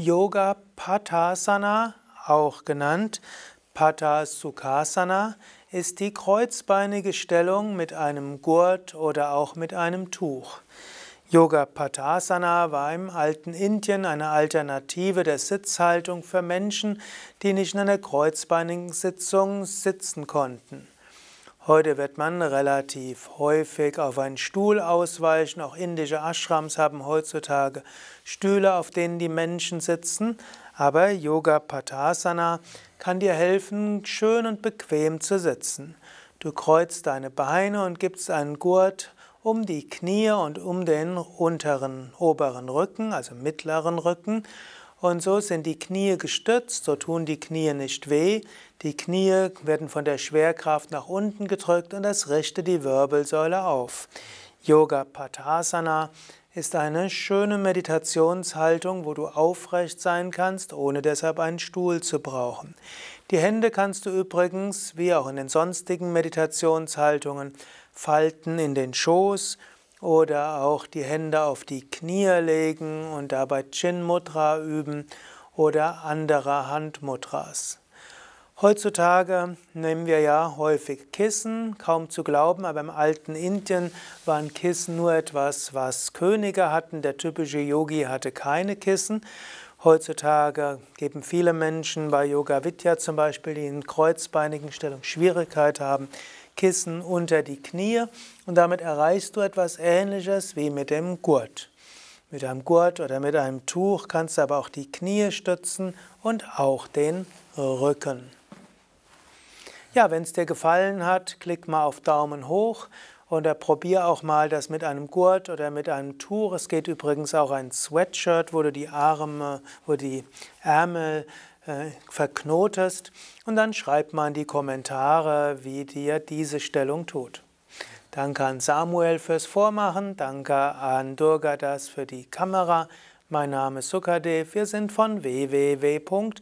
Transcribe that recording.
Yoga Patasana, auch genannt Patasukhasana, ist die kreuzbeinige Stellung mit einem Gurt oder auch mit einem Tuch. Yoga Patasana war im alten Indien eine Alternative der Sitzhaltung für Menschen, die nicht in einer kreuzbeinigen Sitzung sitzen konnten. Heute wird man relativ häufig auf einen Stuhl ausweichen. Auch indische Ashrams haben heutzutage Stühle, auf denen die Menschen sitzen. Aber Yoga Patasana kann dir helfen, schön und bequem zu sitzen. Du kreuzt deine Beine und gibst einen Gurt um die Knie und um den unteren, oberen Rücken, also mittleren Rücken und so sind die Knie gestützt, so tun die Knie nicht weh. Die Knie werden von der Schwerkraft nach unten gedrückt und das richtet die Wirbelsäule auf. Yoga Patasana ist eine schöne Meditationshaltung, wo du aufrecht sein kannst, ohne deshalb einen Stuhl zu brauchen. Die Hände kannst du übrigens, wie auch in den sonstigen Meditationshaltungen, falten in den Schoß oder auch die Hände auf die Knie legen und dabei Chin Mudra üben oder andere Handmudras. Heutzutage nehmen wir ja häufig Kissen, kaum zu glauben, aber im alten Indien waren Kissen nur etwas, was Könige hatten. Der typische Yogi hatte keine Kissen. Heutzutage geben viele Menschen bei Yoga Vidya zum Beispiel, die in kreuzbeinigen Stellung Schwierigkeit haben, Kissen unter die Knie und damit erreichst du etwas Ähnliches wie mit dem Gurt. Mit einem Gurt oder mit einem Tuch kannst du aber auch die Knie stützen und auch den Rücken. Ja, wenn es dir gefallen hat, klick mal auf Daumen hoch und probier auch mal das mit einem Gurt oder mit einem Tuch. Es geht übrigens auch ein Sweatshirt, wo du die Arme, wo die Ärmel äh, verknotest und dann schreib mal in die Kommentare, wie dir diese Stellung tut. Danke an Samuel fürs Vormachen, danke an Durgadas für die Kamera. Mein Name ist Sukadev, wir sind von www.yoga-vidya.de